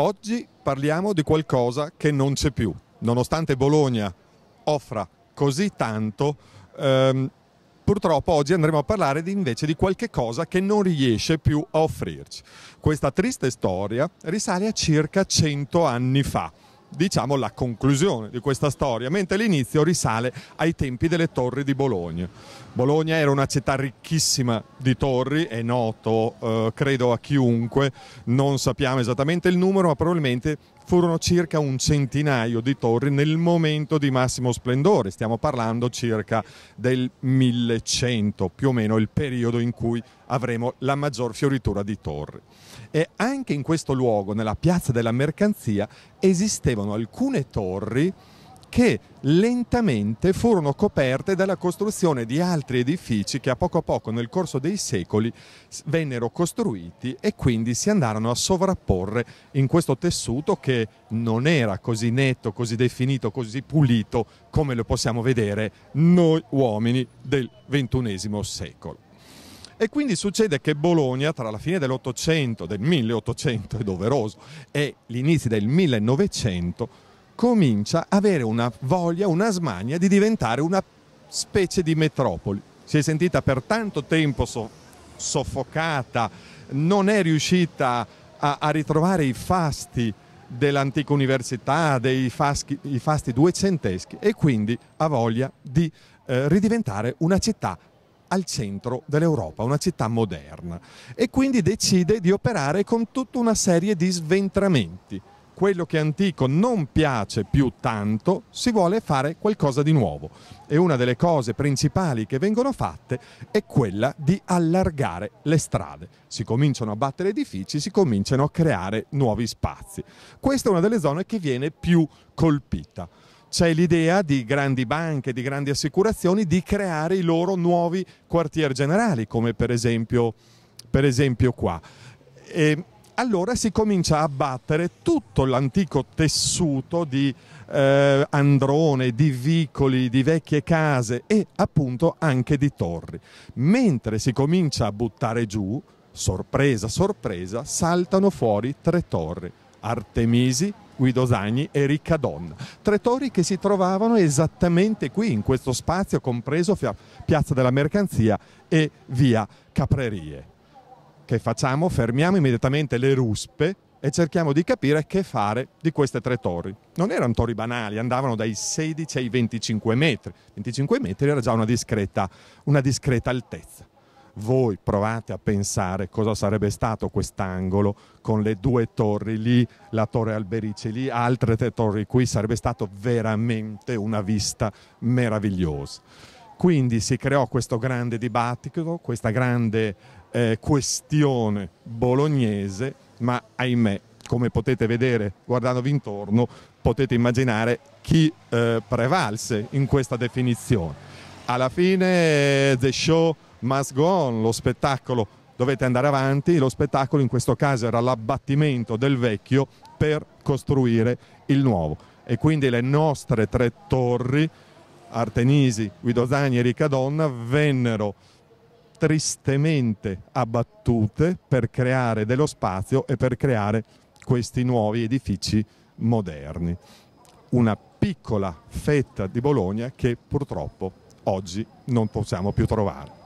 Oggi parliamo di qualcosa che non c'è più. Nonostante Bologna offra così tanto, ehm, purtroppo oggi andremo a parlare di, invece di qualche cosa che non riesce più a offrirci. Questa triste storia risale a circa 100 anni fa diciamo la conclusione di questa storia, mentre l'inizio risale ai tempi delle torri di Bologna. Bologna era una città ricchissima di torri, è noto eh, credo a chiunque, non sappiamo esattamente il numero, ma probabilmente furono circa un centinaio di torri nel momento di massimo splendore, stiamo parlando circa del 1100, più o meno il periodo in cui avremo la maggior fioritura di torri. E anche in questo luogo, nella piazza della mercanzia, esistevano alcune torri che lentamente furono coperte dalla costruzione di altri edifici che a poco a poco nel corso dei secoli vennero costruiti e quindi si andarono a sovrapporre in questo tessuto che non era così netto, così definito, così pulito come lo possiamo vedere noi uomini del XXI secolo. E quindi succede che Bologna, tra la fine dell'Ottocento, del 1800 è doveroso, e l'inizio del 1900, comincia a avere una voglia, una smania di diventare una specie di metropoli. Si è sentita per tanto tempo so- soffocata, non è riuscita a, a ritrovare i fasti dell'antica università, dei faschi, fasti duecenteschi e quindi ha voglia di eh, ridiventare una città al centro dell'Europa, una città moderna e quindi decide di operare con tutta una serie di sventramenti quello che è antico non piace più tanto, si vuole fare qualcosa di nuovo. E una delle cose principali che vengono fatte è quella di allargare le strade. Si cominciano a battere edifici, si cominciano a creare nuovi spazi. Questa è una delle zone che viene più colpita c'è l'idea di grandi banche, di grandi assicurazioni di creare i loro nuovi quartier generali, come per esempio, per esempio qua. E allora si comincia a battere tutto l'antico tessuto di eh, androne, di vicoli, di vecchie case e appunto anche di torri. Mentre si comincia a buttare giù, sorpresa, sorpresa, saltano fuori tre torri. Artemisi, Guido Zagni e Riccadonna, tre torri che si trovavano esattamente qui, in questo spazio compreso fra Piazza della Mercanzia e via Caprerie che facciamo? Fermiamo immediatamente le ruspe e cerchiamo di capire che fare di queste tre torri. Non erano torri banali, andavano dai 16 ai 25 metri. 25 metri era già una discreta, una discreta altezza. Voi provate a pensare cosa sarebbe stato quest'angolo con le due torri lì, la torre Alberice lì, altre tre torri qui, sarebbe stato veramente una vista meravigliosa. Quindi si creò questo grande dibattito, questa grande eh, questione bolognese, ma ahimè, come potete vedere guardandovi intorno, potete immaginare chi eh, prevalse in questa definizione. Alla fine eh, The Show Must Go On, lo spettacolo dovete andare avanti, lo spettacolo in questo caso era l'abbattimento del vecchio per costruire il nuovo. E quindi le nostre tre torri, Artenisi, Guido Zagni e Ricadonna, vennero tristemente abbattute per creare dello spazio e per creare questi nuovi edifici moderni. Una piccola fetta di Bologna che purtroppo oggi non possiamo più trovare.